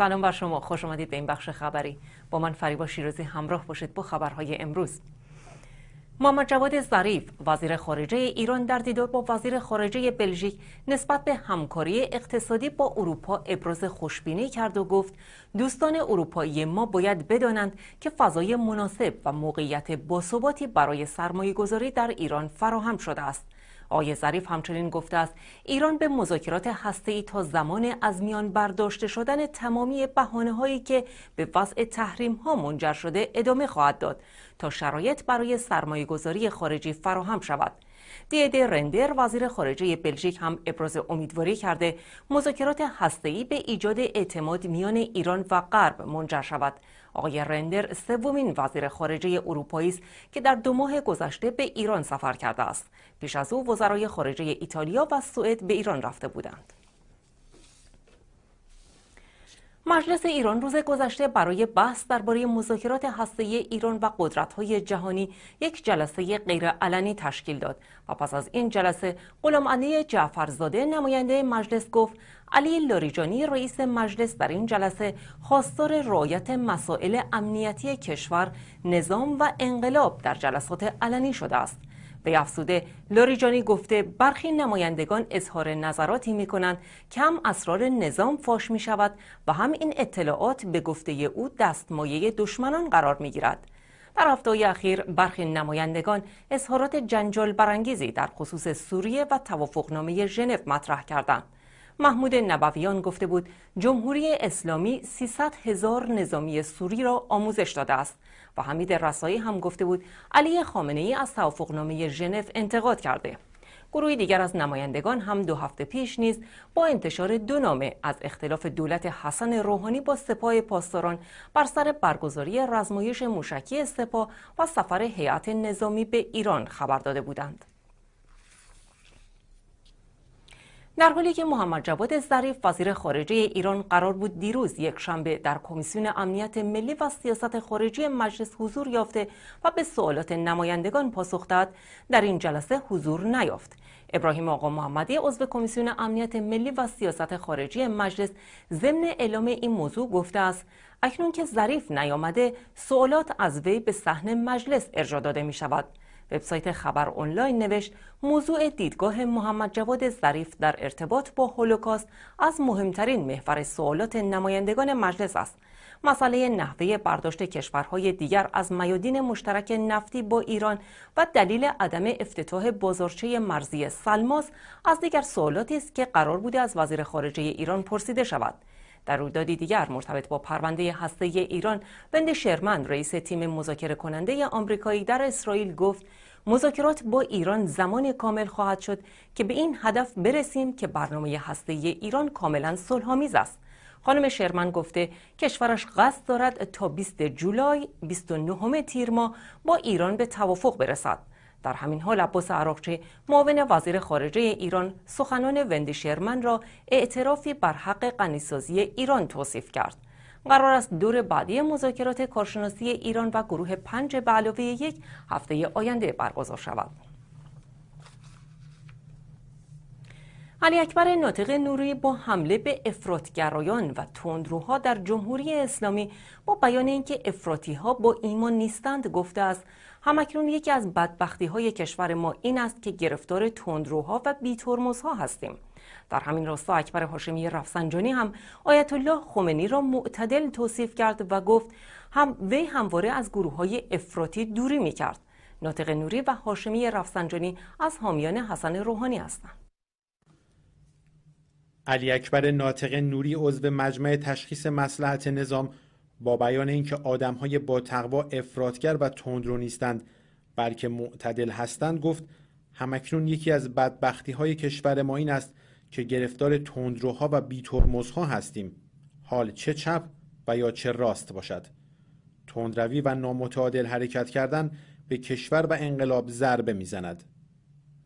سلام بر شما خوش آمدید به این بخش خبری با من فریبا شیرازی همراه باشید با خبرهای امروز محمد جواد ظریف وزیر خارجه ایران در دیدار با وزیر خارجه بلژیک نسبت به همکاری اقتصادی با اروپا ابراز خوشبینی کرد و گفت دوستان اروپایی ما باید بدانند که فضای مناسب و موقعیت باثباتی برای گذاری در ایران فراهم شده است آقای ظریف همچنین گفته است ایران به مذاکرات هسته ای تا زمان از میان برداشته شدن تمامی بهانه هایی که به وضع تحریم ها منجر شده ادامه خواهد داد تا شرایط برای سرمایه گذاری خارجی فراهم شود دید رندر وزیر خارجه بلژیک هم ابراز امیدواری کرده مذاکرات هسته‌ای به ایجاد اعتماد میان ایران و غرب منجر شود. آقای رندر سومین وزیر خارجه اروپایی است که در دو ماه گذشته به ایران سفر کرده است. پیش از او وزرای خارجه ایتالیا و سوئد به ایران رفته بودند. مجلس ایران روز گذشته برای بحث درباره مذاکرات هسته‌ای ایران و های جهانی یک جلسه غیرعلنی تشکیل داد و پس از این جلسه غلامعلی جعفرزاده نماینده مجلس گفت علی لاریجانی رئیس مجلس در این جلسه خواستار رعایت مسائل امنیتی کشور، نظام و انقلاب در جلسات علنی شده است. به افزوده لاریجانی گفته برخی نمایندگان اظهار نظراتی می کنند که اسرار نظام فاش می شود و هم این اطلاعات به گفته او دستمایه دشمنان قرار می گیرد. در هفته اخیر برخی نمایندگان اظهارات جنجال برانگیزی در خصوص سوریه و توافقنامه ژنو مطرح کردند. محمود نبویان گفته بود جمهوری اسلامی 300 هزار نظامی سوری را آموزش داده است و حمید رسایی هم گفته بود علی خامنه ای از توافقنامه ژنو انتقاد کرده گروهی دیگر از نمایندگان هم دو هفته پیش نیز با انتشار دو نامه از اختلاف دولت حسن روحانی با سپاه پاسداران بر سر برگزاری رزمایش موشکی سپاه و سفر هیئت نظامی به ایران خبر داده بودند در حالی که محمد جواد ظریف وزیر خارجه ایران قرار بود دیروز یک شنبه در کمیسیون امنیت ملی و سیاست خارجی مجلس حضور یافته و به سوالات نمایندگان پاسخ دهد در این جلسه حضور نیافت ابراهیم آقا محمدی عضو کمیسیون امنیت ملی و سیاست خارجی مجلس ضمن اعلام این موضوع گفته است اکنون که ظریف نیامده سوالات از وی به صحنه مجلس ارجا داده می شود وبسایت خبر آنلاین نوشت موضوع دیدگاه محمد جواد ظریف در ارتباط با هولوکاست از مهمترین محور سوالات نمایندگان مجلس است مسئله نحوه برداشت کشورهای دیگر از میادین مشترک نفتی با ایران و دلیل عدم افتتاح بازارچه مرزی سلماس از دیگر سوالاتی است که قرار بوده از وزیر خارجه ایران پرسیده شود در رویدادی دیگر مرتبط با پرونده هسته ایران بند شرمن رئیس تیم مذاکره کننده آمریکایی در اسرائیل گفت مذاکرات با ایران زمان کامل خواهد شد که به این هدف برسیم که برنامه هسته ایران کاملا صلحآمیز است خانم شرمن گفته کشورش قصد دارد تا 20 جولای 29 تیر ماه با ایران به توافق برسد در همین حال عباس عراقچی معاون وزیر خارجه ایران سخنان وندی شرمن را اعترافی بر حق غنیسازی ایران توصیف کرد قرار است دور بعدی مذاکرات کارشناسی ایران و گروه پنج به علاوه یک هفته آینده برگزار شود علی اکبر ناطق نوری با حمله به افراطگرایان و تندروها در جمهوری اسلامی با بیان اینکه افراطی ها با ایمان نیستند گفته است همکنون یکی از بدبختی های کشور ما این است که گرفتار تندروها و بیترمزها هستیم در همین راستا اکبر هاشمی رفسنجانی هم آیت الله خمینی را معتدل توصیف کرد و گفت هم وی همواره از گروه های افراطی دوری می کرد ناطق نوری و هاشمی رفسنجانی از حامیان حسن روحانی هستند علی اکبر ناطق نوری عضو مجمع تشخیص مسلحت نظام با بیان اینکه آدمهای با تقوا افرادگر و تندرو نیستند بلکه معتدل هستند گفت همکنون یکی از بدبختی های کشور ما این است که گرفتار تندروها و بیترمزها هستیم حال چه چپ و یا چه راست باشد تندروی و نامتعادل حرکت کردن به کشور و انقلاب ضربه میزند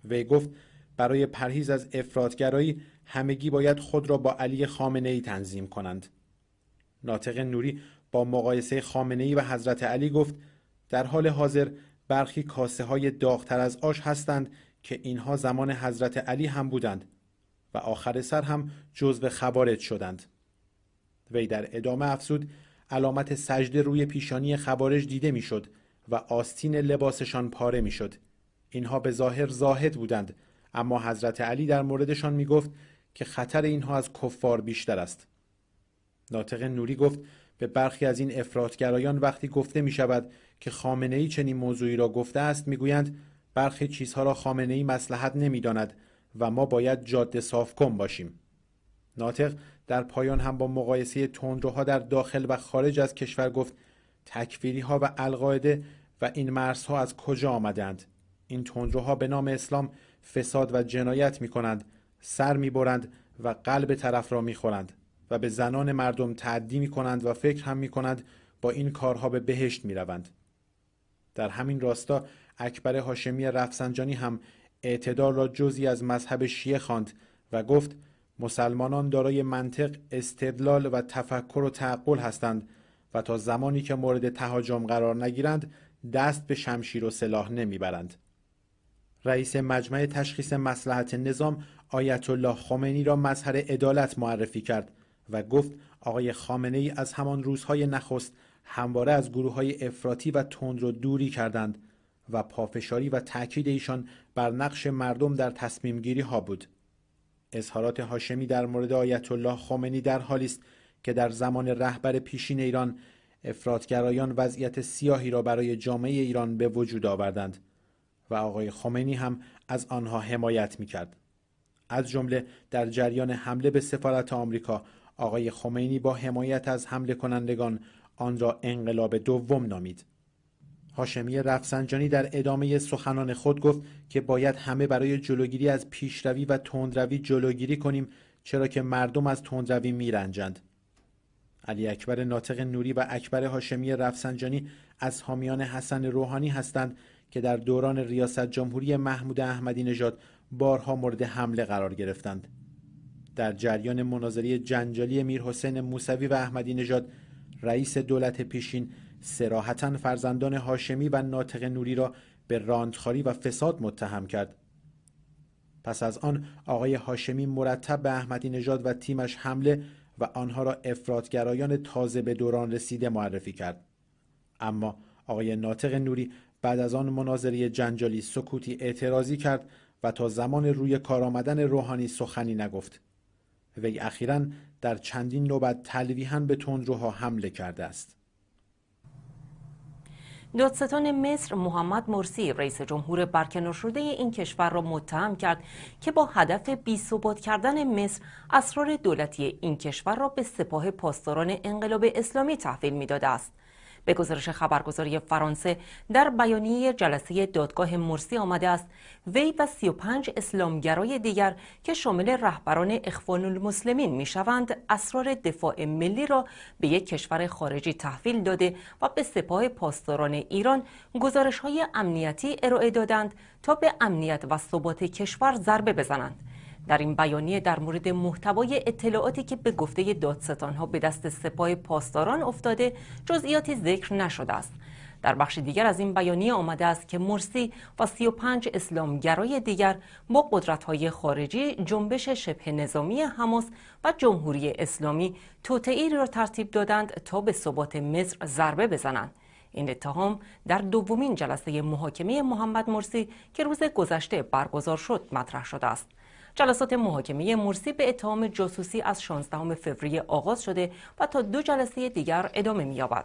وی گفت برای پرهیز از افرادگرایی همگی باید خود را با علی خامنه ای تنظیم کنند ناطق نوری با مقایسه خامنه ای و حضرت علی گفت در حال حاضر برخی کاسه های داغتر از آش هستند که اینها زمان حضرت علی هم بودند و آخر سر هم جزو خوارج شدند وی در ادامه افسود علامت سجده روی پیشانی خوارج دیده میشد و آستین لباسشان پاره میشد اینها به ظاهر زاهد بودند اما حضرت علی در موردشان می گفت که خطر اینها از کفار بیشتر است ناطق نوری گفت به برخی از این افرادگرایان وقتی گفته می شود که خامنه ای چنین موضوعی را گفته است میگویند برخی چیزها را خامنه ای مسلحت داند و ما باید جاده صاف کن باشیم ناطق در پایان هم با مقایسه تندروها در داخل و خارج از کشور گفت تکفیری ها و القاعده و این مرزها از کجا آمدند این تندروها به نام اسلام فساد و جنایت می کنند سر می برند و قلب طرف را می خورند و به زنان مردم تعدی می کنند و فکر هم می کنند با این کارها به بهشت می روند. در همین راستا اکبر هاشمی رفسنجانی هم اعتدار را جزی از مذهب شیعه خواند و گفت مسلمانان دارای منطق استدلال و تفکر و تعقل هستند و تا زمانی که مورد تهاجم قرار نگیرند دست به شمشیر و سلاح نمیبرند رئیس مجمع تشخیص مسلحت نظام آیت الله خمینی را مظهر عدالت معرفی کرد و گفت آقای خامنه ای از همان روزهای نخست همواره از گروه های افراطی و تند رو دوری کردند و پافشاری و تاکید ایشان بر نقش مردم در تصمیم گیری ها بود اظهارات هاشمی در مورد آیت الله خامنی در حالی است که در زمان رهبر پیشین ایران افرادگرایان وضعیت سیاهی را برای جامعه ایران به وجود آوردند و آقای خامنی هم از آنها حمایت می کرد. از جمله در جریان حمله به سفارت آمریکا آقای خمینی با حمایت از حمله کنندگان آن را انقلاب دوم نامید هاشمی رفسنجانی در ادامه سخنان خود گفت که باید همه برای جلوگیری از پیشروی و تندروی جلوگیری کنیم چرا که مردم از تندروی میرنجند علی اکبر ناطق نوری و اکبر هاشمی رفسنجانی از حامیان حسن روحانی هستند که در دوران ریاست جمهوری محمود احمدی نژاد بارها مورد حمله قرار گرفتند در جریان مناظری جنجالی میرحسین موسوی و احمدی نژاد رئیس دولت پیشین سراحتا فرزندان هاشمی و ناطق نوری را به راندخاری و فساد متهم کرد پس از آن آقای هاشمی مرتب به احمدی نژاد و تیمش حمله و آنها را افرادگرایان تازه به دوران رسیده معرفی کرد اما آقای ناطق نوری بعد از آن مناظری جنجالی سکوتی اعتراضی کرد و تا زمان روی کار آمدن روحانی سخنی نگفت وی اخیرا در چندین نوبت تلویحا به تندروها حمله کرده است دادستان مصر محمد مرسی رئیس جمهور برکنار شده این کشور را متهم کرد که با هدف بی کردن مصر اسرار دولتی این کشور را به سپاه پاسداران انقلاب اسلامی تحویل میداده است به گزارش خبرگزاری فرانسه در بیانیه جلسه دادگاه مرسی آمده است وی و 35 اسلامگرای دیگر که شامل رهبران اخوان المسلمین شوند اسرار دفاع ملی را به یک کشور خارجی تحویل داده و به سپاه پاسداران ایران گزارش های امنیتی ارائه دادند تا به امنیت و ثبات کشور ضربه بزنند در این بیانیه در مورد محتوای اطلاعاتی که به گفته ها به دست سپاه پاسداران افتاده جزئیاتی ذکر نشده است در بخش دیگر از این بیانیه آمده است که مرسی و 35 اسلامگرای دیگر با قدرت‌های خارجی جنبش شبه نظامی حماس و جمهوری اسلامی توطئه‌ای را ترتیب دادند تا به ثبات مصر ضربه بزنند این اتهام در دومین جلسه محاکمه محمد مرسی که روز گذشته برگزار شد مطرح شده است جلسات محاکمه مرسی به اتهام جاسوسی از 16 فوریه آغاز شده و تا دو جلسه دیگر ادامه می‌یابد.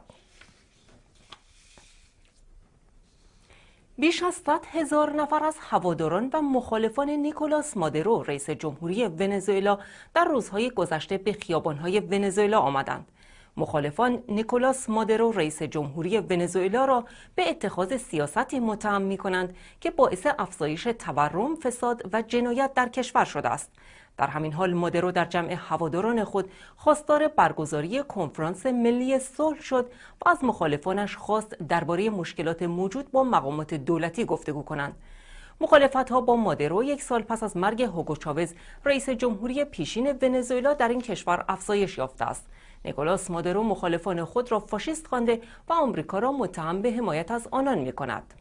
بیش از 100 هزار نفر از هواداران و مخالفان نیکولاس مادرو رئیس جمهوری ونزوئلا در روزهای گذشته به خیابانهای ونزوئلا آمدند. مخالفان نیکولاس مادرو رئیس جمهوری ونزوئلا را به اتخاذ سیاستی متهم می کنند که باعث افزایش تورم، فساد و جنایت در کشور شده است. در همین حال مادرو در جمع هواداران خود خواستار برگزاری کنفرانس ملی صلح شد و از مخالفانش خواست درباره مشکلات موجود با مقامات دولتی گفتگو کنند. مخالفت ها با مادرو یک سال پس از مرگ هوگو چاوز رئیس جمهوری پیشین ونزوئلا در این کشور افزایش یافته است. نیکولاس مادرو مخالفان خود را فاشیست خوانده و آمریکا را متهم به حمایت از آنان می کند.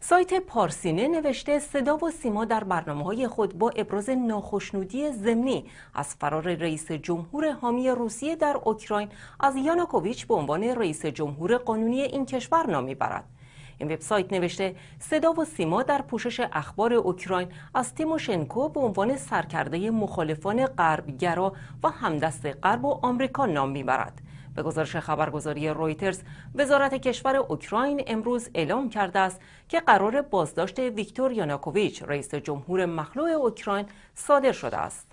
سایت پارسینه نوشته صدا و سیما در برنامه های خود با ابراز ناخشنودی ضمنی از فرار رئیس جمهور حامی روسیه در اوکراین از یانکوویچ به عنوان رئیس جمهور قانونی این کشور نامی برد این وبسایت نوشته صدا و سیما در پوشش اخبار اوکراین از تیموشنکو به عنوان سرکرده مخالفان غربگرا و همدست غرب و آمریکا نام میبرد به گزارش خبرگزاری رویترز وزارت کشور اوکراین امروز اعلام کرده است که قرار بازداشت ویکتور یاناکوویچ رئیس جمهور مخلوع اوکراین صادر شده است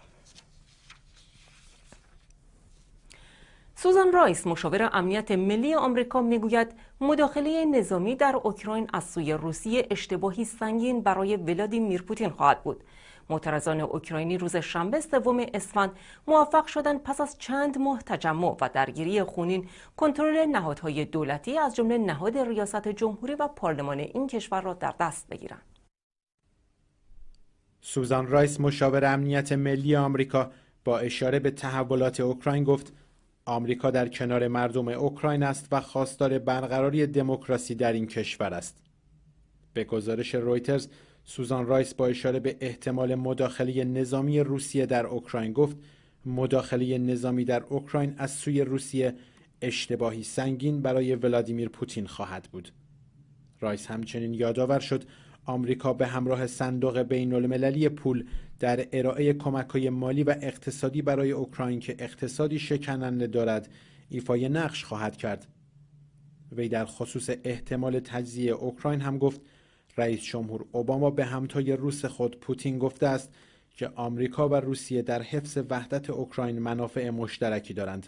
سوزان رایس مشاور امنیت ملی آمریکا میگوید مداخله نظامی در اوکراین از سوی روسیه اشتباهی سنگین برای ولادیمیر پوتین خواهد بود. معترضان اوکراینی روز شنبه سوم اسفند موفق شدند پس از چند ماه تجمع و درگیری خونین کنترل نهادهای دولتی از جمله نهاد ریاست جمهوری و پارلمان این کشور را در دست بگیرند. سوزان رایس مشاور امنیت ملی آمریکا با اشاره به تحولات اوکراین گفت آمریکا در کنار مردم اوکراین است و خواستار برقراری دموکراسی در این کشور است. به گزارش رویترز، سوزان رایس با اشاره به احتمال مداخله نظامی روسیه در اوکراین گفت مداخله نظامی در اوکراین از سوی روسیه اشتباهی سنگین برای ولادیمیر پوتین خواهد بود. رایس همچنین یادآور شد آمریکا به همراه صندوق بین المللی پول در ارائه کمک های مالی و اقتصادی برای اوکراین که اقتصادی شکننده دارد ایفای نقش خواهد کرد وی در خصوص احتمال تجزیه اوکراین هم گفت رئیس جمهور اوباما به همتای روس خود پوتین گفته است که آمریکا و روسیه در حفظ وحدت اوکراین منافع مشترکی دارند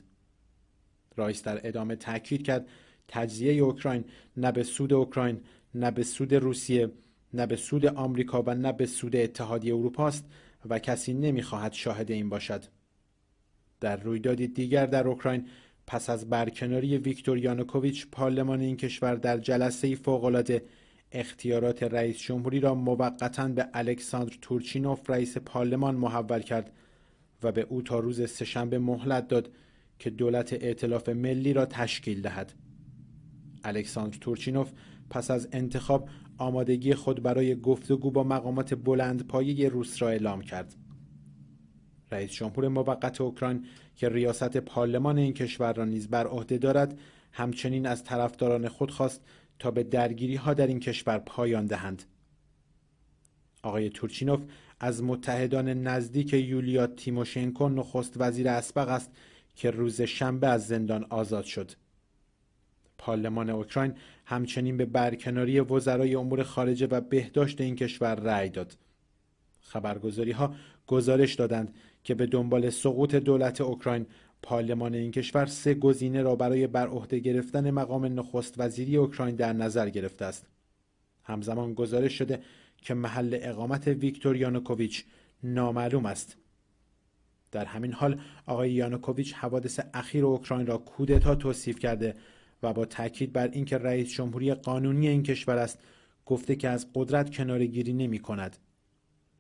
رایس در ادامه تاکید کرد تجزیه اوکراین نه به سود اوکراین نه به سود روسیه نه به سود آمریکا و نه به سود اتحادیه اروپا است و کسی نمیخواهد شاهد این باشد در رویدادی دیگر در اوکراین پس از برکناری ویکتور یانوکوویچ پارلمان این کشور در جلسه فوقالعاده اختیارات رئیس جمهوری را موقتا به الکساندر تورچینوف رئیس پارلمان محول کرد و به او تا روز سهشنبه مهلت داد که دولت ائتلاف ملی را تشکیل دهد الکساندر تورچینوف پس از انتخاب آمادگی خود برای گفتگو با مقامات بلندپایه روس را اعلام کرد. رئیس جمهور موقت اوکراین که ریاست پارلمان این کشور را نیز بر عهده دارد همچنین از طرفداران خود خواست تا به درگیری ها در این کشور پایان دهند آقای تورچینوف از متحدان نزدیک یولیا تیموشنکو نخست وزیر اسبق است که روز شنبه از زندان آزاد شد پارلمان اوکراین همچنین به برکناری وزرای امور خارجه و بهداشت این کشور رأی داد خبرگزاری ها گزارش دادند که به دنبال سقوط دولت اوکراین پارلمان این کشور سه گزینه را برای بر عهده گرفتن مقام نخست وزیری اوکراین در نظر گرفته است همزمان گزارش شده که محل اقامت ویکتور یانوکوویچ نامعلوم است در همین حال آقای یانوکوویچ حوادث اخیر اوکراین را کودتا توصیف کرده و با تاکید بر اینکه رئیس جمهوری قانونی این کشور است گفته که از قدرت کنارگیری نمی کند.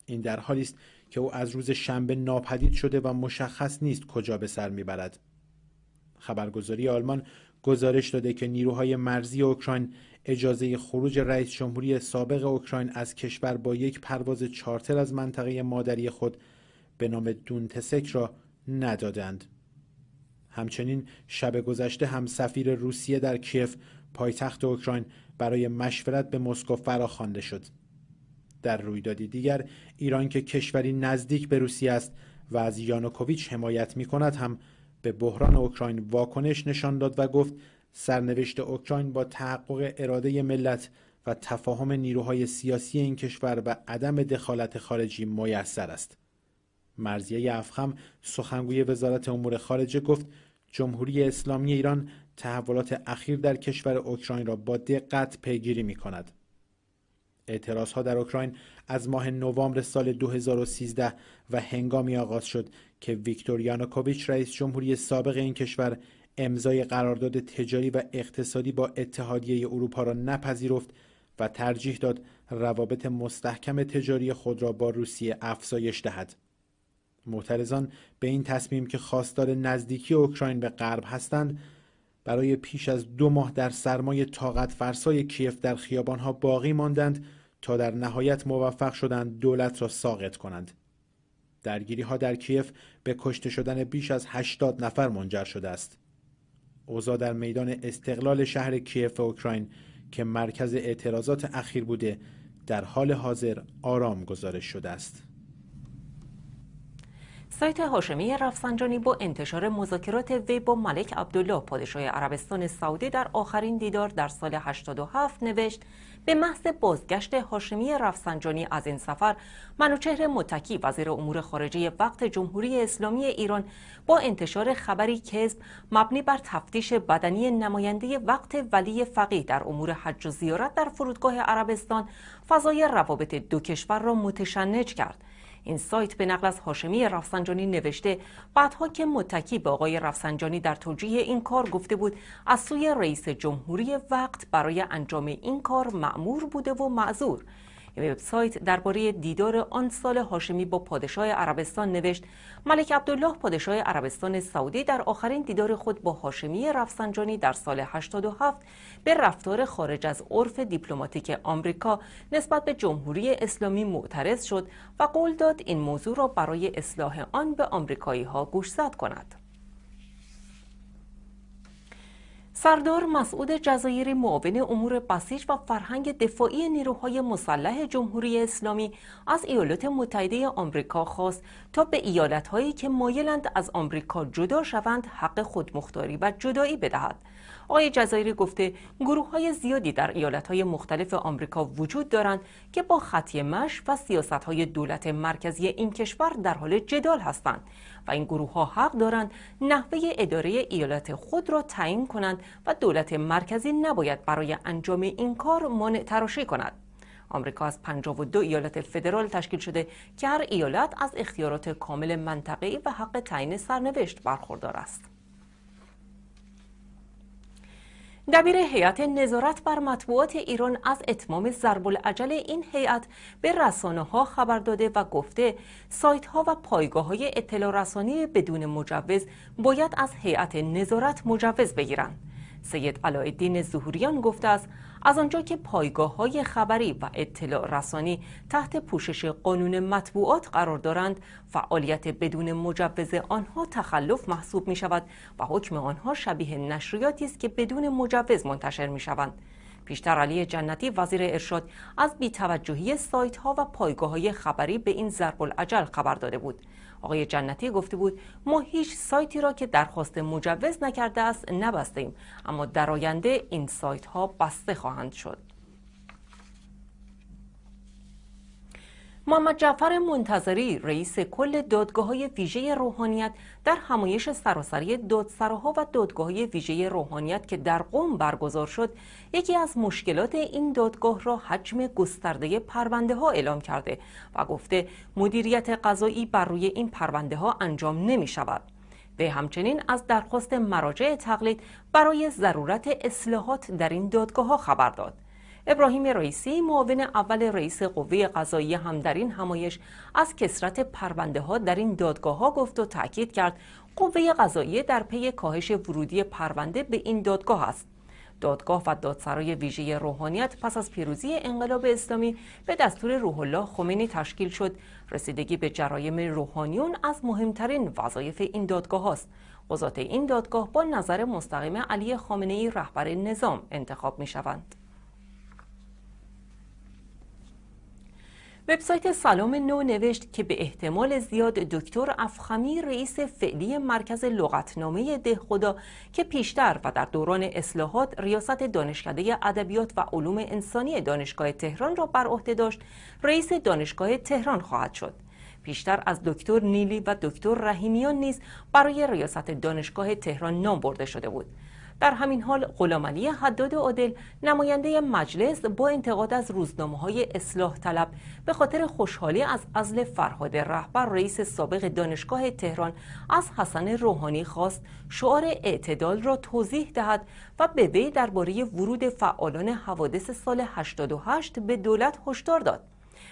این در حالی است که او از روز شنبه ناپدید شده و مشخص نیست کجا به سر میبرد. خبرگزاری آلمان گزارش داده که نیروهای مرزی اوکراین اجازه خروج رئیس جمهوری سابق اوکراین از کشور با یک پرواز چارتر از منطقه مادری خود به نام دونتسک را ندادند. همچنین شب گذشته هم سفیر روسیه در کیف پایتخت اوکراین برای مشورت به مسکو فراخوانده شد در رویدادی دیگر ایران که کشوری نزدیک به روسیه است و از یانوکوویچ حمایت می کند هم به بحران اوکراین واکنش نشان داد و گفت سرنوشت اوکراین با تحقق اراده ملت و تفاهم نیروهای سیاسی این کشور و عدم دخالت خارجی میسر است مرزیه افخم سخنگوی وزارت امور خارجه گفت جمهوری اسلامی ایران تحولات اخیر در کشور اوکراین را با دقت پیگیری می کند. اعتراض ها در اوکراین از ماه نوامبر سال 2013 و هنگامی آغاز شد که ویکتور یانوکوویچ رئیس جمهوری سابق این کشور امضای قرارداد تجاری و اقتصادی با اتحادیه اروپا را نپذیرفت و ترجیح داد روابط مستحکم تجاری خود را با روسیه افزایش دهد. معترضان به این تصمیم که خواستار نزدیکی اوکراین به غرب هستند برای پیش از دو ماه در سرمایه طاقت فرسای کیف در خیابانها باقی ماندند تا در نهایت موفق شدند دولت را ساقط کنند درگیری ها در کیف به کشته شدن بیش از 80 نفر منجر شده است اوضاع در میدان استقلال شهر کیف اوکراین که مرکز اعتراضات اخیر بوده در حال حاضر آرام گزارش شده است سایت هاشمی رفسنجانی با انتشار مذاکرات وی با ملک عبدالله پادشاه عربستان سعودی در آخرین دیدار در سال 87 نوشت به محض بازگشت هاشمی رفسنجانی از این سفر منوچهر متکی وزیر امور خارجه وقت جمهوری اسلامی ایران با انتشار خبری کذب مبنی بر تفتیش بدنی نماینده وقت ولی فقیه در امور حج و زیارت در فرودگاه عربستان فضای روابط دو کشور را متشنج کرد این سایت به نقل از هاشمی رفسنجانی نوشته بعدها که متکی به آقای رفسنجانی در توجیه این کار گفته بود از سوی رئیس جمهوری وقت برای انجام این کار معمور بوده و معذور وبسایت درباره دیدار آن سال هاشمی با پادشاه عربستان نوشت ملک عبدالله پادشاه عربستان سعودی در آخرین دیدار خود با هاشمی رفسنجانی در سال 87 به رفتار خارج از عرف دیپلماتیک آمریکا نسبت به جمهوری اسلامی معترض شد و قول داد این موضوع را برای اصلاح آن به آمریکایی ها گوشزد کند. سردار مسعود جزایری معاون امور بسیج و فرهنگ دفاعی نیروهای مسلح جمهوری اسلامی از ایالات متحده آمریکا خواست تا به ایالتهایی که مایلند از آمریکا جدا شوند حق خودمختاری و جدایی بدهد آقای جزایری گفته گروه های زیادی در ایالت های مختلف آمریکا وجود دارند که با خطی مش و سیاست های دولت مرکزی این کشور در حال جدال هستند و این گروه ها حق دارند نحوه اداره ایالت خود را تعیین کنند و دولت مرکزی نباید برای انجام این کار مانع تراشی کند. آمریکا از 52 ایالت فدرال تشکیل شده که هر ایالت از اختیارات کامل منطقه‌ای و حق تعیین سرنوشت برخوردار است. دبیر هیئت نظارت بر مطبوعات ایران از اتمام ضرب العجل این هیئت به رسانه ها خبر داده و گفته سایت ها و پایگاه های اطلاع رسانی بدون مجوز باید از هیئت نظارت مجوز بگیرند. سید علایالدین ظهوریان گفته است از آنجا که پایگاه های خبری و اطلاع رسانی تحت پوشش قانون مطبوعات قرار دارند فعالیت بدون مجوز آنها تخلف محسوب می شود و حکم آنها شبیه نشریاتی است که بدون مجوز منتشر می شوند پیشتر علی جنتی وزیر ارشاد از بیتوجهی سایت ها و پایگاه های خبری به این ضرب العجل خبر داده بود آقای جنتی گفته بود ما هیچ سایتی را که درخواست مجوز نکرده است نبستیم اما در آینده این سایت ها بسته خواهند شد محمد جعفر منتظری رئیس کل دادگاه های ویژه روحانیت در همایش سراسری دادسراها و دادگاه های ویژه روحانیت که در قوم برگزار شد یکی از مشکلات این دادگاه را حجم گسترده پرونده ها اعلام کرده و گفته مدیریت قضایی بر روی این پرونده ها انجام نمی شود. به همچنین از درخواست مراجع تقلید برای ضرورت اصلاحات در این دادگاه ها خبر داد. ابراهیم رئیسی معاون اول رئیس قوه قضایی هم در این همایش از کسرت پرونده ها در این دادگاه ها گفت و تاکید کرد قوه قضاییه در پی کاهش ورودی پرونده به این دادگاه است دادگاه و دادسرای ویژه روحانیت پس از پیروزی انقلاب اسلامی به دستور روح الله خمینی تشکیل شد رسیدگی به جرایم روحانیون از مهمترین وظایف این دادگاه است قضات این دادگاه با نظر مستقیم علی خامنه ای رهبر نظام انتخاب می شوند وبسایت سلام نو نوشت که به احتمال زیاد دکتر افخمی رئیس فعلی مرکز لغتنامه دهخدا که پیشتر و در دوران اصلاحات ریاست دانشکده ادبیات و علوم انسانی دانشگاه تهران را بر عهده داشت رئیس دانشگاه تهران خواهد شد پیشتر از دکتر نیلی و دکتر رحیمیان نیز برای ریاست دانشگاه تهران نام برده شده بود در همین حال غلامعلی حداد عادل نماینده مجلس با انتقاد از روزنامه های اصلاح طلب به خاطر خوشحالی از ازل فرهاد رهبر رئیس سابق دانشگاه تهران از حسن روحانی خواست شعار اعتدال را توضیح دهد و به وی درباره ورود فعالان حوادث سال 88 به دولت هشدار داد.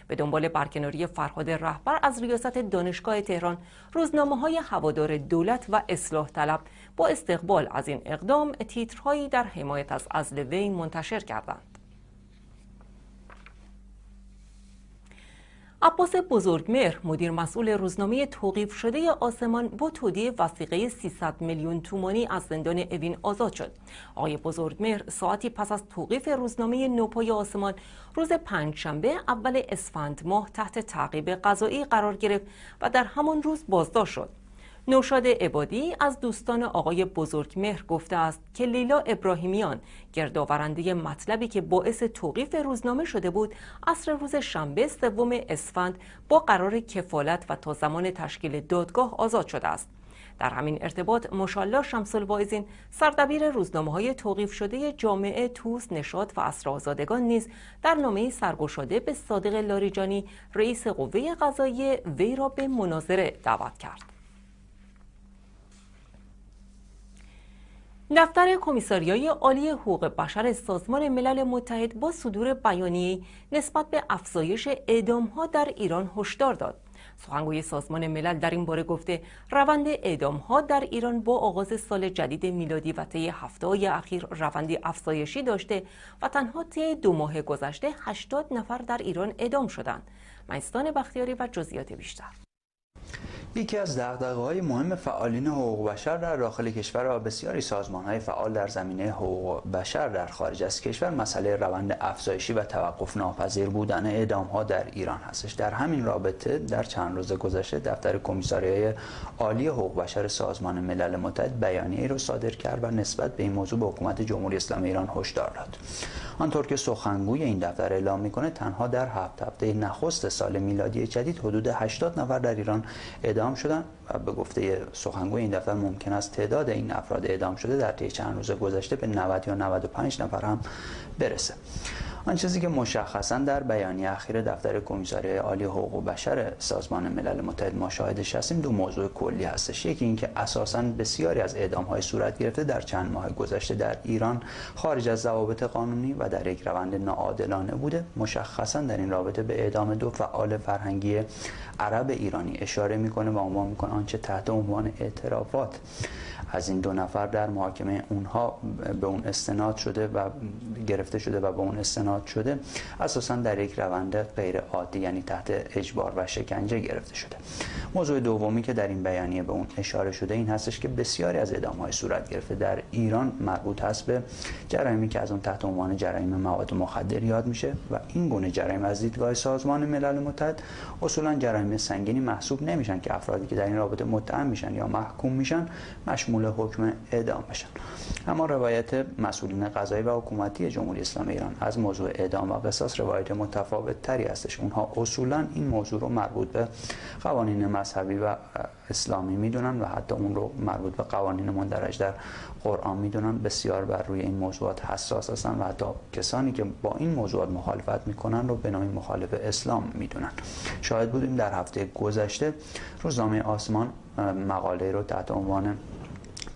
به دنبال برکناری فرهاد رهبر از ریاست دانشگاه تهران روزنامه های هوادار دولت و اصلاح طلب با استقبال از این اقدام تیترهایی در حمایت از ازل وی منتشر کردند عباس بزرگمهر مدیر مسئول روزنامه توقیف شده آسمان با تودیه وسیقه 300 میلیون تومانی از زندان اوین آزاد شد. آقای بزرگمهر ساعتی پس از توقیف روزنامه نوپای آسمان روز پنجشنبه اول اسفند ماه تحت تعقیب قضایی قرار گرفت و در همان روز بازداشت شد. نوشاد عبادی از دوستان آقای بزرگمهر گفته است که لیلا ابراهیمیان گردآورنده مطلبی که باعث توقیف روزنامه شده بود عصر روز شنبه سوم اسفند با قرار کفالت و تا زمان تشکیل دادگاه آزاد شده است در همین ارتباط مشالا شمس سردبیر روزنامه های توقیف شده جامعه توس نشاد و اصر آزادگان نیز در نامه سرگشاده به صادق لاریجانی رئیس قوه قضاییه وی را به مناظره دعوت کرد دفتر کمیساریای عالی حقوق بشر سازمان ملل متحد با صدور بیانیه نسبت به افزایش اعدامها در ایران هشدار داد. سخنگوی سازمان ملل در این باره گفته روند اعدامها در ایران با آغاز سال جدید میلادی و طی های اخیر روندی افزایشی داشته و تنها طی دو ماه گذشته 80 نفر در ایران اعدام شدند. مستان بختیاری و جزئیات بیشتر یکی از دقدقه های مهم فعالین حقوق بشر در داخل کشور و بسیاری سازمان های فعال در زمینه حقوق بشر در خارج از کشور مسئله روند افزایشی و توقف ناپذیر بودن اعدام ها در ایران هستش در همین رابطه در چند روز گذشته دفتر کمیساریای عالی حقوق بشر سازمان ملل متحد ای را صادر کرد و نسبت به این موضوع به حکومت جمهوری اسلامی ایران هشدار داد آنطور که سخنگوی این دفتر اعلام میکنه تنها در هفت هفته نخست سال میلادی جدید حدود 80 نفر در ایران اعدام شدن و به گفته سخنگوی این دفتر ممکن است تعداد این افراد اعدام شده در طی چند روز گذشته به 90 یا 95 نفر هم برسه آن چیزی که مشخصا در بیانیه اخیر دفتر کمیسری عالی حقوق بشر سازمان ملل متحد ما شاهدش هستیم دو موضوع کلی هستش یکی اینکه اساسا بسیاری از های صورت گرفته در چند ماه گذشته در ایران خارج از ضوابط قانونی و در یک روند ناعادلانه بوده مشخصا در این رابطه به اعدام دو فعال فرهنگی عرب ایرانی اشاره میکنه و عنوان میکنه آنچه تحت عنوان اعترافات از این دو نفر در محاکمه اونها به اون استناد شده و گرفته شده و به اون استناد شده اساسا در یک روند غیر عادی یعنی تحت اجبار و شکنجه گرفته شده موضوع دومی که در این بیانیه به اون اشاره شده این هستش که بسیاری از های صورت گرفته در ایران مربوط هست به جرایمی که از اون تحت عنوان جرایم مواد مخدر یاد میشه و این گونه جرایم از دیدگاه سازمان ملل متحد اصولا جرایم سنگینی محسوب نمیشن که افرادی که در این رابطه متهم میشن یا محکوم میشن مشمول مشمول حکم اعدام بشن اما روایت مسئولین قضایی و حکومتی جمهوری اسلامی ایران از موضوع اعدام و قصاص روایت متفاوت تری هستش اونها اصولا این موضوع رو مربوط به قوانین مذهبی و اسلامی میدونن و حتی اون رو مربوط به قوانین مندرج در قرآن میدونن بسیار بر روی این موضوعات حساس هستن و حتی کسانی که با این موضوعات مخالفت میکنن رو به نام مخالف اسلام میدونن شاید بودیم در هفته گذشته روزنامه آسمان مقاله رو تحت عنوان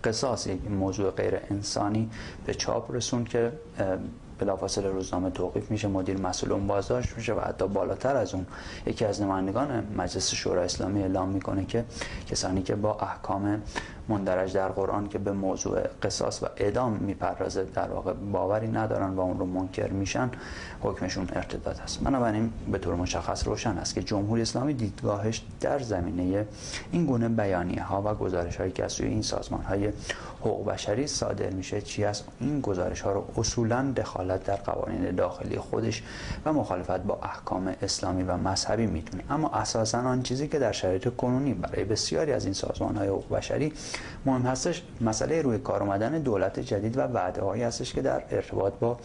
قصاص این موضوع غیر انسانی به چاپ رسون که بلافاصله روزنامه توقیف میشه مدیر مسئول اون بازداشت میشه و حتی بالاتر از اون یکی از نمایندگان مجلس شورای اسلامی اعلام میکنه که کسانی که با احکام مندرج در قرآن که به موضوع قصاص و اعدام میپردازه در واقع باوری ندارن و اون رو منکر میشن حکمشون ارتداد هست بنابراین به طور مشخص روشن است که جمهوری اسلامی دیدگاهش در زمینه این گونه بیانیه ها و گزارش هایی که از این سازمان های حقوق بشری صادر میشه چی است این گزارش ها رو اصولا دخالت در قوانین داخلی خودش و مخالفت با احکام اسلامی و مذهبی میتونه اما اساسا آن چیزی که در شرایط کنونی برای بسیاری از این سازمان های حقوق بشری مهم هستش مسئله روی کار آمدن دولت جدید و وعده هایی هستش که در ارتباط با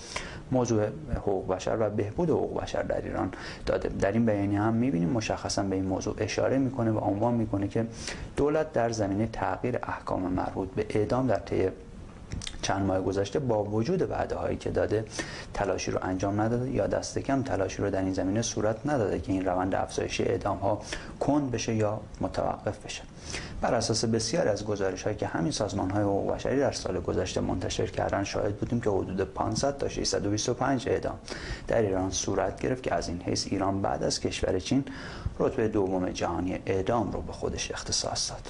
موضوع حقوق بشر و بهبود حقوق بشر در ایران داده در این بیانیه هم میبینیم مشخصا به این موضوع اشاره میکنه و عنوان میکنه که دولت در زمینه تغییر احکام مربوط به اعدام در طی چند ماه گذشته با وجود وعده هایی که داده تلاشی رو انجام نداده یا دست کم تلاشی رو در این زمینه صورت نداده که این روند افزایشی اعدام ها کند بشه یا متوقف بشه بر اساس بسیار از گزارش هایی که همین سازمان های حقوق بشری در سال گذشته منتشر کردن شاهد بودیم که حدود 500 تا 625 اعدام در ایران صورت گرفت که از این حیث ایران بعد از کشور چین رتبه دوم جهانی اعدام رو به خودش اختصاص داد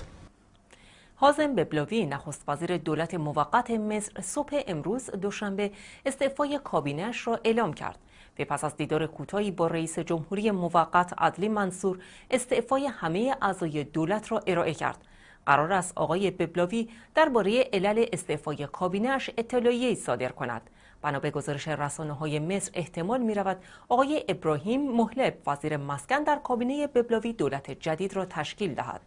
حازم ببلاوی نخست وزیر دولت موقت مصر صبح امروز دوشنبه استعفای کابینش را اعلام کرد به پس از دیدار کوتاهی با رئیس جمهوری موقت عدلی منصور استعفای همه اعضای دولت را ارائه کرد قرار است آقای ببلاوی درباره علل استعفای کابینش اطلاعیه صادر کند بنا به گزارش رسانه های مصر احتمال می رود آقای ابراهیم مهلب وزیر مسکن در کابینه ببلاوی دولت جدید را تشکیل دهد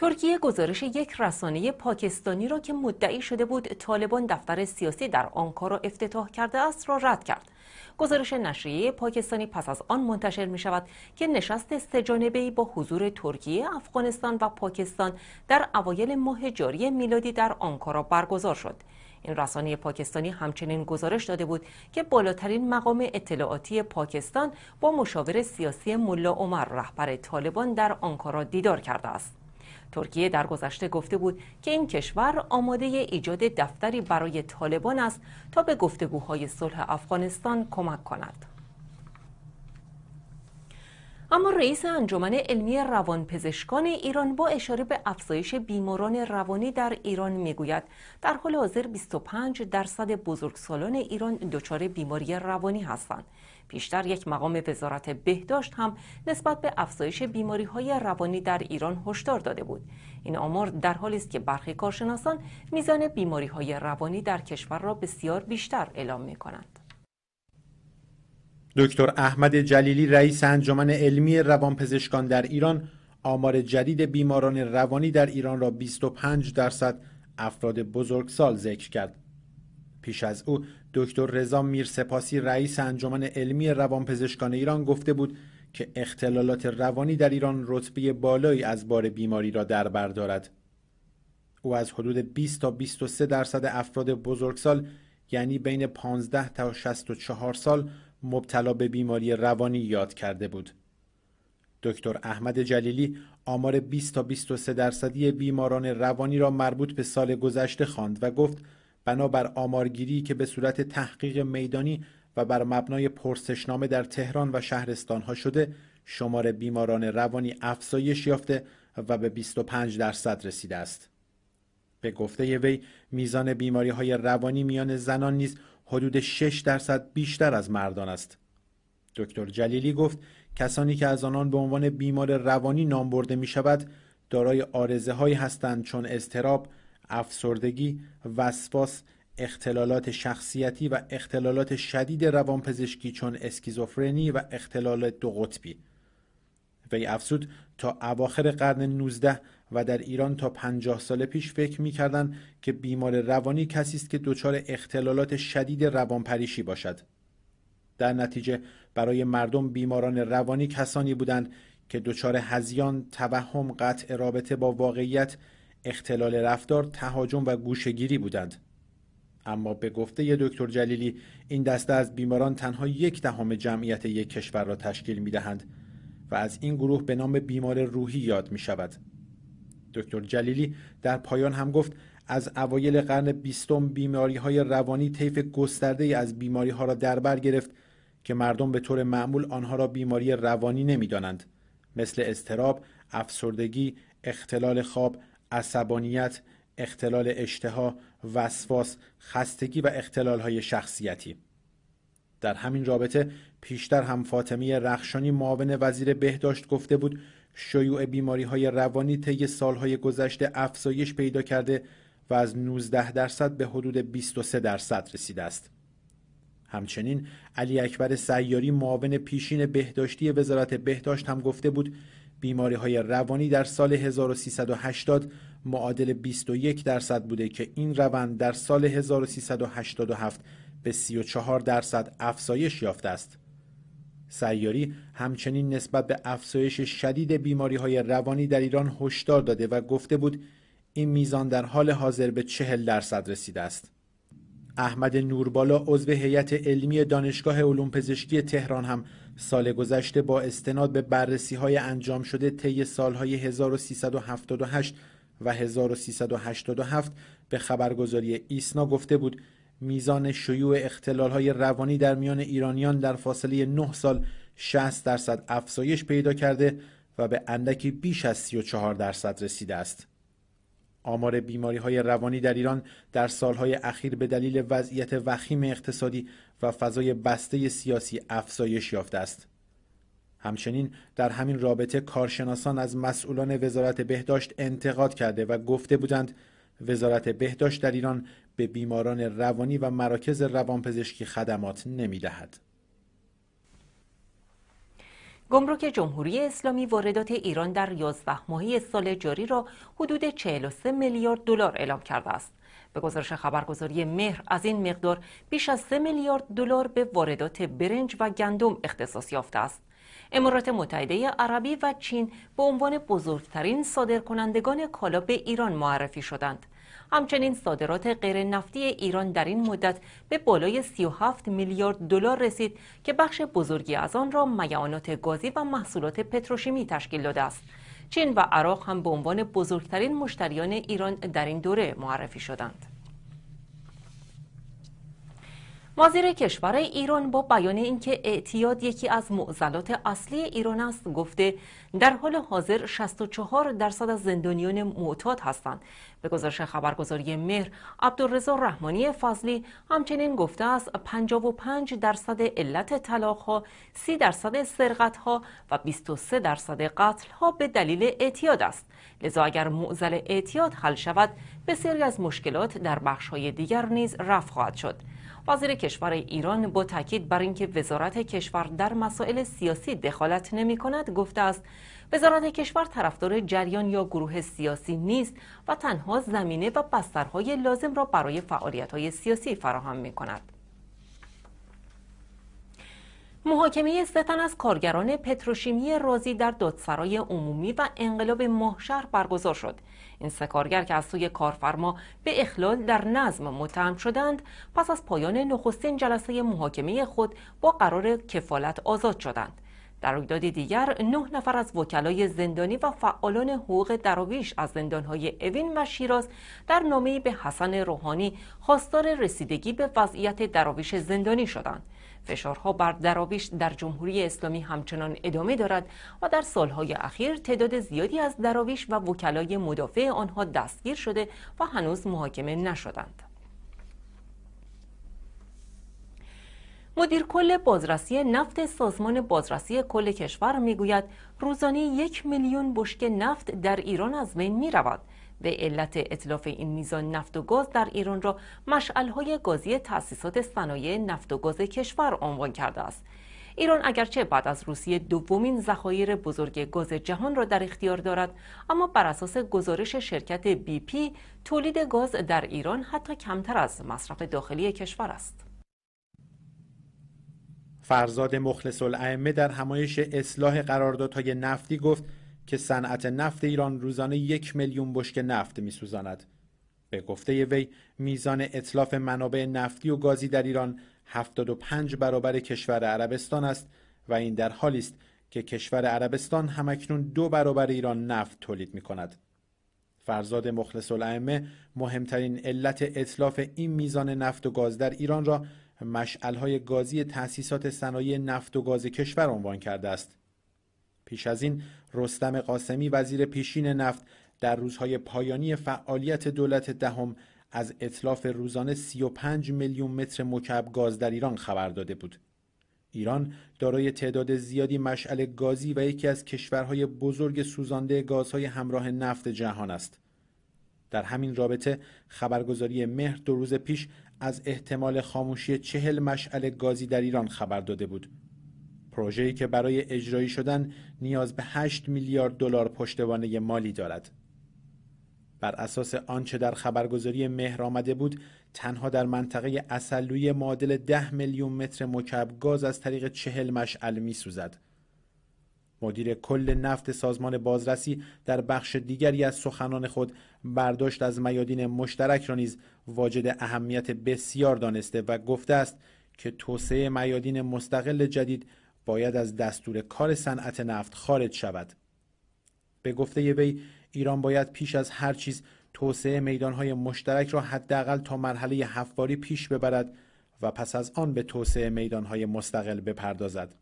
ترکیه گزارش یک رسانه پاکستانی را که مدعی شده بود طالبان دفتر سیاسی در آنکارا افتتاح کرده است را رد کرد. گزارش نشریه پاکستانی پس از آن منتشر می شود که نشست ای با حضور ترکیه، افغانستان و پاکستان در اوایل ماه جاری میلادی در آنکارا برگزار شد. این رسانه پاکستانی همچنین گزارش داده بود که بالاترین مقام اطلاعاتی پاکستان با مشاور سیاسی ملا عمر رهبر طالبان در آنکارا دیدار کرده است. ترکیه در گذشته گفته بود که این کشور آماده ایجاد دفتری برای طالبان است تا به گفتگوهای صلح افغانستان کمک کند. اما رئیس انجمن علمی روانپزشکان ایران با اشاره به افزایش بیماران روانی در ایران میگوید در حال حاضر 25 درصد بزرگسالان ایران دچار بیماری روانی هستند پیشتر یک مقام وزارت بهداشت هم نسبت به افزایش بیماری های روانی در ایران هشدار داده بود این آمار در حالی است که برخی کارشناسان میزان بیماری های روانی در کشور را بسیار بیشتر اعلام می کنند. دکتر احمد جلیلی رئیس انجمن علمی روانپزشکان در ایران آمار جدید بیماران روانی در ایران را 25 درصد افراد بزرگسال ذکر کرد. پیش از او دکتر رضا میرسپاسی رئیس انجمن علمی روانپزشکان ایران گفته بود که اختلالات روانی در ایران رتبه بالایی از بار بیماری را در بر دارد. او از حدود 20 تا 23 درصد افراد بزرگسال یعنی بین 15 تا 64 سال مبتلا به بیماری روانی یاد کرده بود. دکتر احمد جلیلی آمار 20 تا 23 درصدی بیماران روانی را مربوط به سال گذشته خواند و گفت بنابر آمارگیری که به صورت تحقیق میدانی و بر مبنای پرسشنامه در تهران و شهرستانها شده شمار بیماران روانی افزایش یافته و به 25 درصد رسیده است. به گفته وی میزان بیماری های روانی میان زنان نیز حدود 6 درصد بیشتر از مردان است. دکتر جلیلی گفت کسانی که از آنان به عنوان بیمار روانی نام برده می شود دارای آرزه هایی هستند چون اضطراب، افسردگی، وسواس، اختلالات شخصیتی و اختلالات شدید روانپزشکی چون اسکیزوفرنی و اختلال دو قطبی وی افزود تا اواخر قرن 19 و در ایران تا 50 سال پیش فکر میکردند که بیمار روانی کسی است که دچار اختلالات شدید روانپریشی باشد در نتیجه برای مردم بیماران روانی کسانی بودند که دچار هزیان، توهم، قطع رابطه با واقعیت، اختلال رفتار تهاجم و گوشگیری بودند اما به گفته ی دکتر جلیلی این دسته از بیماران تنها یک دهم جمعیت یک کشور را تشکیل می دهند و از این گروه به نام بیمار روحی یاد می شود. دکتر جلیلی در پایان هم گفت از اوایل قرن بیستم بیماری های روانی طیف گسترده ای از بیماری ها را بر گرفت که مردم به طور معمول آنها را بیماری روانی نمی دانند. مثل استراب، افسردگی، اختلال خواب، عصبانیت، اختلال اشتها، وسواس، خستگی و اختلالهای شخصیتی در همین رابطه پیشتر هم فاطمی رخشانی معاون وزیر بهداشت گفته بود شیوع بیماری های روانی طی سالهای گذشته افزایش پیدا کرده و از 19 درصد به حدود 23 درصد رسیده است. همچنین علی اکبر سیاری معاون پیشین بهداشتی وزارت بهداشت هم گفته بود بیماری های روانی در سال 1380 معادل 21 درصد بوده که این روند در سال 1387 به 34 درصد افزایش یافته است. سیاری همچنین نسبت به افزایش شدید بیماری های روانی در ایران هشدار داده و گفته بود این میزان در حال حاضر به 40 درصد رسیده است. احمد نوربالا عضو هیئت علمی دانشگاه علوم پزشکی تهران هم سال گذشته با استناد به بررسی های انجام شده طی سالهای 1378 و 1387 به خبرگزاری ایسنا گفته بود میزان شیوع اختلال های روانی در میان ایرانیان در فاصله 9 سال 60 درصد افزایش پیدا کرده و به اندکی بیش از 34 درصد رسیده است. آمار بیماری های روانی در ایران در سالهای اخیر به دلیل وضعیت وخیم اقتصادی و فضای بسته سیاسی افزایش یافته است. همچنین در همین رابطه کارشناسان از مسئولان وزارت بهداشت انتقاد کرده و گفته بودند وزارت بهداشت در ایران به بیماران روانی و مراکز روانپزشکی خدمات نمی گمرک جمهوری اسلامی واردات ایران در 11 ماهه سال جاری را حدود 43 میلیارد دلار اعلام کرده است. به گزارش خبرگزاری مهر از این مقدار بیش از 3 میلیارد دلار به واردات برنج و گندم اختصاص یافته است. امارات متحده عربی و چین به عنوان بزرگترین صادرکنندگان کالا به ایران معرفی شدند. همچنین صادرات غیر نفتی ایران در این مدت به بالای 37 میلیارد دلار رسید که بخش بزرگی از آن را میانات گازی و محصولات پتروشیمی تشکیل داده است. چین و عراق هم به عنوان بزرگترین مشتریان ایران در این دوره معرفی شدند. وزیر کشور ایران با بیان اینکه اعتیاد یکی از معضلات اصلی ایران است گفته در حال حاضر 64 درصد از زندانیان معتاد هستند به گزارش خبرگزاری مهر عبدالرضا رحمانی فضلی همچنین گفته است 55 درصد علت طلاق ها 30 درصد سرقت ها و 23 درصد قتل ها به دلیل اعتیاد است لذا اگر معضل اعتیاد حل شود بسیاری از مشکلات در بخش های دیگر نیز رفع خواهد شد وزیر کشور ایران با تاکید بر اینکه وزارت کشور در مسائل سیاسی دخالت نمی کند گفته است وزارت کشور طرفدار جریان یا گروه سیاسی نیست و تنها زمینه و بسترهای لازم را برای فعالیت های سیاسی فراهم می کند. محاکمه ستن از کارگران پتروشیمی رازی در دادسرای عمومی و انقلاب ماهشهر برگزار شد. این سه کارگر که از سوی کارفرما به اخلال در نظم متهم شدند پس از پایان نخستین جلسه محاکمه خود با قرار کفالت آزاد شدند در رویداد دیگر نه نفر از وکلای زندانی و فعالان حقوق دراویش از زندانهای اوین و شیراز در نامه‌ای به حسن روحانی خواستار رسیدگی به وضعیت درویش زندانی شدند فشارها بر دراویش در جمهوری اسلامی همچنان ادامه دارد و در سالهای اخیر تعداد زیادی از دراویش و وکلای مدافع آنها دستگیر شده و هنوز محاکمه نشدند. مدیر کل بازرسی نفت سازمان بازرسی کل کشور میگوید روزانه یک میلیون بشک نفت در ایران از بین می رود. به علت اطلاف این میزان نفت و گاز در ایران را مشعلهای گازی تأسیسات صنایع نفت و گاز کشور عنوان کرده است ایران اگرچه بعد از روسیه دومین ذخایر بزرگ گاز جهان را در اختیار دارد اما بر اساس گزارش شرکت بی پی تولید گاز در ایران حتی کمتر از مصرف داخلی کشور است فرزاد مخلص الائمه در همایش اصلاح قراردادهای نفتی گفت که صنعت نفت ایران روزانه یک میلیون بشک نفت میسوزاند به گفته وی میزان اطلاف منابع نفتی و گازی در ایران 75 برابر کشور عربستان است و این در حالی است که کشور عربستان همکنون دو برابر ایران نفت تولید می کند. فرزاد مخلص الائمه مهمترین علت اطلاف این میزان نفت و گاز در ایران را مشعلهای گازی تأسیسات صنایع نفت و گاز کشور عنوان کرده است. پیش از این رستم قاسمی وزیر پیشین نفت در روزهای پایانی فعالیت دولت دهم از اطلاف روزانه 35 میلیون متر مکعب گاز در ایران خبر داده بود. ایران دارای تعداد زیادی مشعل گازی و یکی از کشورهای بزرگ سوزانده گازهای همراه نفت جهان است. در همین رابطه خبرگزاری مهر دو روز پیش از احتمال خاموشی چهل مشعل گازی در ایران خبر داده بود. پروژه‌ای که برای اجرایی شدن نیاز به 8 میلیارد دلار پشتوانه مالی دارد. بر اساس آنچه در خبرگزاری مهر آمده بود، تنها در منطقه اصلوی معادل 10 میلیون متر مکعب گاز از طریق چهل مشعل می سوزد. مدیر کل نفت سازمان بازرسی در بخش دیگری از سخنان خود برداشت از میادین مشترک را نیز واجد اهمیت بسیار دانسته و گفته است که توسعه میادین مستقل جدید باید از دستور کار صنعت نفت خارج شود به گفته وی ایران باید پیش از هر چیز توسعه میدانهای مشترک را حداقل تا مرحله حفاری پیش ببرد و پس از آن به توسعه میدانهای مستقل بپردازد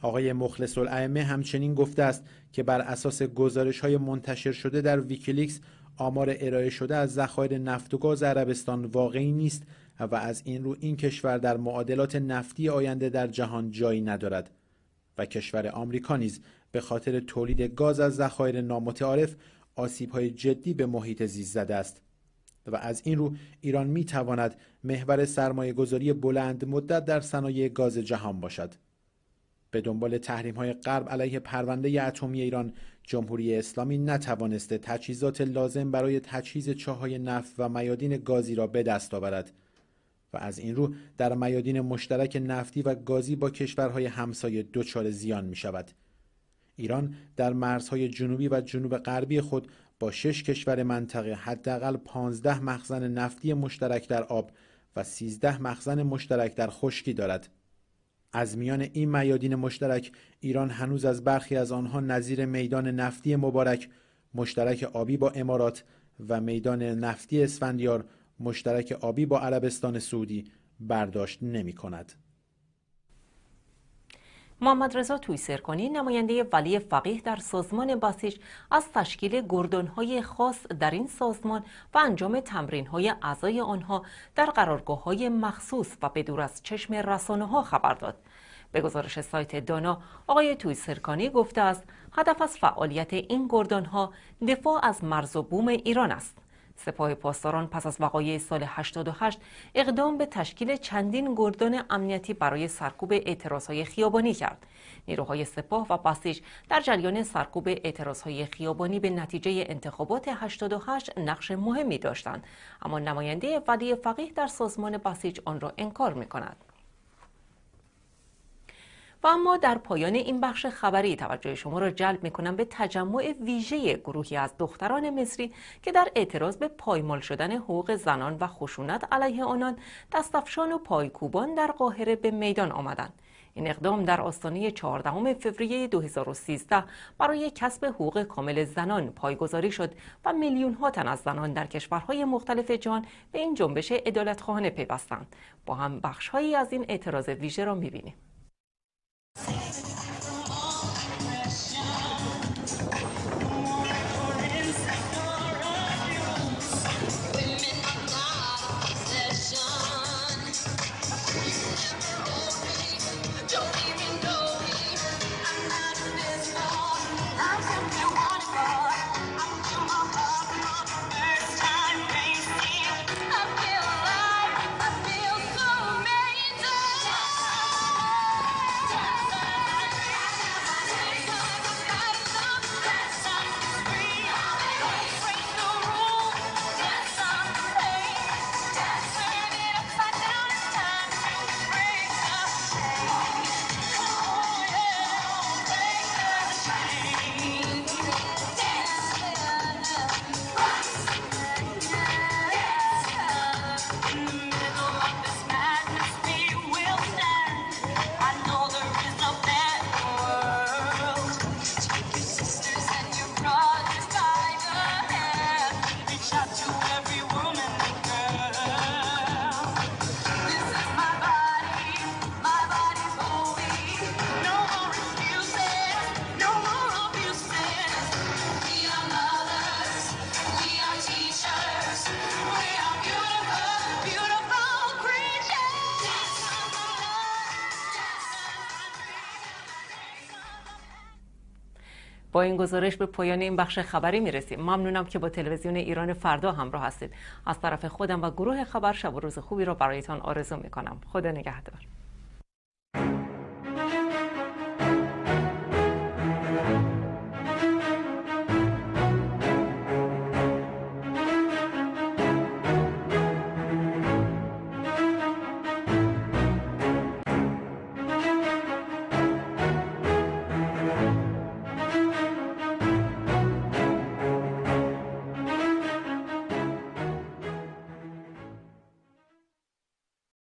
آقای مخلص الائمه همچنین گفته است که بر اساس گزارش های منتشر شده در ویکیلیکس آمار ارائه شده از ذخایر نفت و گاز عربستان واقعی نیست و از این رو این کشور در معادلات نفتی آینده در جهان جایی ندارد و کشور آمریکا نیز به خاطر تولید گاز از ذخایر نامتعارف آسیب‌های جدی به محیط زیست زده است و از این رو ایران می تواند محور سرمایه گذاری بلند مدت در صنایع گاز جهان باشد. به دنبال تحریم های غرب علیه پرونده اتمی ایران جمهوری اسلامی نتوانسته تجهیزات لازم برای تجهیز چاهای نفت و میادین گازی را به دست آورد و از این رو در میادین مشترک نفتی و گازی با کشورهای همسایه دچار زیان می شود. ایران در مرزهای جنوبی و جنوب غربی خود با شش کشور منطقه حداقل 15 مخزن نفتی مشترک در آب و 13 مخزن مشترک در خشکی دارد. از میان این میادین مشترک ایران هنوز از برخی از آنها نظیر میدان نفتی مبارک مشترک آبی با امارات و میدان نفتی اسفندیار مشترک آبی با عربستان سعودی برداشت نمی کند. محمد رضا سرکانی نماینده ولی فقیه در سازمان بسیج از تشکیل گردانهای خاص در این سازمان و انجام تمرینهای اعضای آنها در قرارگاه های مخصوص و بدور از چشم رسانه ها خبر داد. به گزارش سایت دانا آقای سرکانی گفته است هدف از فعالیت این گردانها دفاع از مرز و بوم ایران است. سپاه پاسداران پس از وقایع سال 88 اقدام به تشکیل چندین گردان امنیتی برای سرکوب اعتراضهای خیابانی کرد. نیروهای سپاه و بسیج در جریان سرکوب اعتراضهای خیابانی به نتیجه انتخابات 88 نقش مهمی داشتند، اما نماینده ولی فقیه در سازمان بسیج آن را انکار می کند. و اما در پایان این بخش خبری توجه شما را جلب میکنم به تجمع ویژه گروهی از دختران مصری که در اعتراض به پایمال شدن حقوق زنان و خشونت علیه آنان دستفشان و پایکوبان در قاهره به میدان آمدند این اقدام در آستانه 14 فوریه 2013 برای کسب حقوق کامل زنان پایگذاری شد و میلیون ها تن از زنان در کشورهای مختلف جهان به این جنبش عدالتخواهانه پیوستند با هم بخشهایی از این اعتراض ویژه را میبینیم Thank you. با این گزارش به پایان این بخش خبری میرسیم ممنونم که با تلویزیون ایران فردا همراه هستید از طرف خودم و گروه خبر شب و روز خوبی را برایتان آرزو میکنم خدا نگهدار